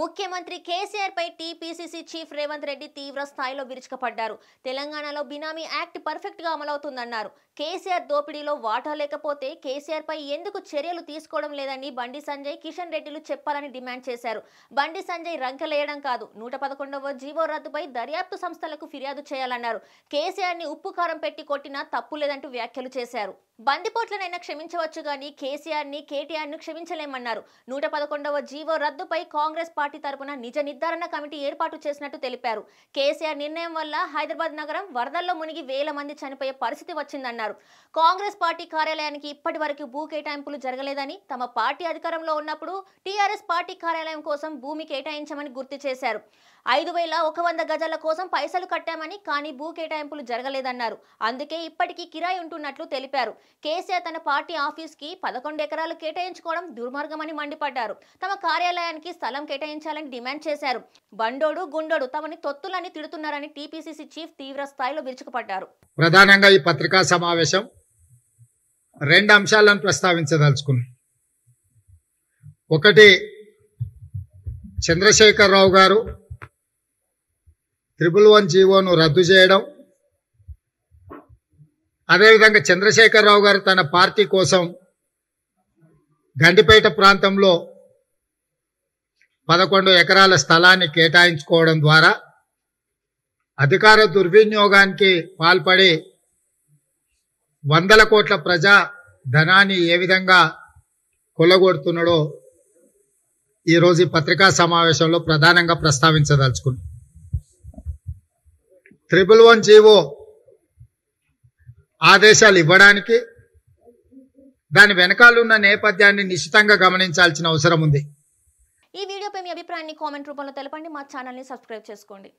ముఖ్యమంత్రి కేసీఆర్ పై TPCC chief Revanth Reddy తీవ్ర స్థాయిలో విరుచుకపడ్డారు తెలంగాణలో బినామీ యాక్ట్ పర్ఫెక్ట్ గా అమలవుతుందన్నారు కేసీఆర్ దోపిడీలో వాటా లేకపోతే కేసీఆర్ పై ఎందుకు చర్యలు తీసుకోవడం లేదని బండి సంజయ్ కిషన్ రెడ్డిలు చెప్పాలని డిమాండ్ చేశారు బండి సంజయ్ రంకెలేయడం కాదు నూట పదకొండవ జీవో రద్దుపై దర్యాప్తు సంస్థలకు ఫిర్యాదు చేయాలన్నారు కేసీఆర్ ని ఉప్పు కారం పెట్టి కొట్టినా తప్పు లేదంటూ వ్యాఖ్యలు చేశారు బందిపోట్లనైనా క్షమించవచ్చు కానీ కేసీఆర్ని కేటీఆర్ని క్షమించలేమన్నారు నూట పదకొండవ జీవో రద్దుపై కాంగ్రెస్ పార్టీ తరపున నిజ నిర్ధారణ కమిటీ ఏర్పాటు చేసినట్టు తెలిపారు కేసీఆర్ నిర్ణయం వల్ల హైదరాబాద్ నగరం వరదల్లో మునిగి వేల మంది చనిపోయే పరిస్థితి వచ్చిందన్నారు కాంగ్రెస్ పార్టీ కార్యాలయానికి ఇప్పటి వరకు భూ కేటాయింపులు జరగలేదని తమ పార్టీ అధికారంలో ఉన్నప్పుడు టీఆర్ఎస్ పార్టీ కార్యాలయం కోసం భూమి కేటాయించమని గుర్తు చేశారు ఐదు వేల ఒక వంద గజాల కోసం పైసలు కట్టామని కానీ భూ కేటాయింపులు జరగలేదన్నారు అందుకే ఇప్పటికీ కిరాయి ఉంటున్నట్లు తెలిపారు కేసీఆర్ తన పార్టీ ఆఫీస్ కి పదకొండు ఎకరాలు కేటాయించుకోవడం దుర్మార్గమని మండిపడ్డారు తమ కార్యాలయానికి స్థలం కేటాయించాలని డిమాండ్ చేశారు బండోడు గుండోడు తమని తొత్తులని తిడుతున్నారని టిపిసిసి చీఫ్ తీవ్ర స్థాయిలో విరుచుకుపడ్డారు ప్రధానంగా ఈ పత్రికా సమావేశం రెండు అంశాలను ప్రస్తావించదలుచుకుంది ఒకటి చంద్రశేఖరరావు గారు త్రిబుల్ వన్ జీవోను రద్దు చేయడం అదేవిధంగా చంద్రశేఖరరావు గారు తన పార్టీ కోసం గండిపేట ప్రాంతంలో పదకొండు ఎకరాల స్థలాన్ని కేటాయించుకోవడం ద్వారా అధికార దుర్వినియోగానికి పాల్పడి వందల కోట్ల ప్రజా ధనాన్ని ఏ విధంగా కొల్లగొడుతున్నాడో ఈరోజు ఈ పత్రికా సమావేశంలో ప్రధానంగా ప్రస్తావించదలుచుకున్నాం ట్రిపుల్ వన్ జీవో ఆదేశాలు ఇవ్వడానికి దాని వెనకాలన్న నేపథ్యాన్ని నిశ్చితంగా గమనించాల్సిన అవసరం ఉంది ఈ వీడియోపై మీ అభిప్రాయాన్ని కామెంట్ రూపంలో తెలపండి మా ఛానల్ని సబ్స్క్రైబ్ చేసుకోండి